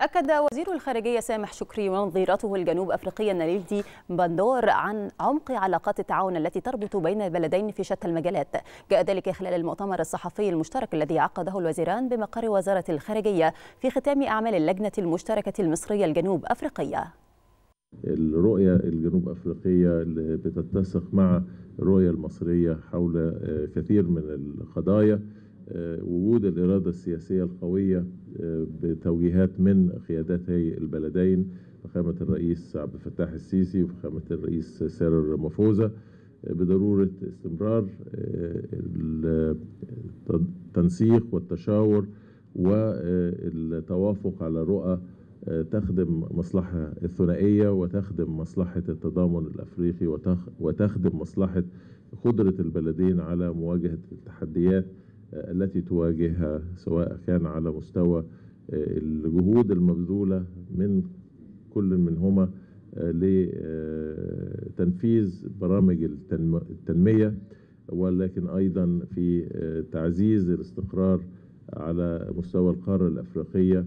أكد وزير الخارجية سامح شكري ونظيرته الجنوب أفريقية ناليلدي باندور عن عمق علاقات التعاون التي تربط بين البلدين في شتى المجالات جاء ذلك خلال المؤتمر الصحفي المشترك الذي عقده الوزيران بمقر وزارة الخارجية في ختام أعمال اللجنة المشتركة المصرية الجنوب أفريقية الرؤية الجنوب أفريقية اللي بتتسق مع الرؤية المصرية حول آه، كثير من القضايا آه، وجود الإرادة السياسية القوية آه، بتوجيهات من قياداتي البلدين فخامة الرئيس عبد الفتاح السيسي وفخامة الرئيس سارر مفوزة آه، بضرورة استمرار التنسيق والتشاور والتوافق على رؤى تخدم مصلحة الثنائية وتخدم مصلحة التضامن الأفريقي وتخدم مصلحة قدرة البلدين على مواجهة التحديات التي تواجهها سواء كان على مستوى آه، الجهود المبذولة من كل منهما آه، لتنفيذ آه، برامج التنمية ولكن أيضا في تعزيز الاستقرار على مستوى القارة الأفريقية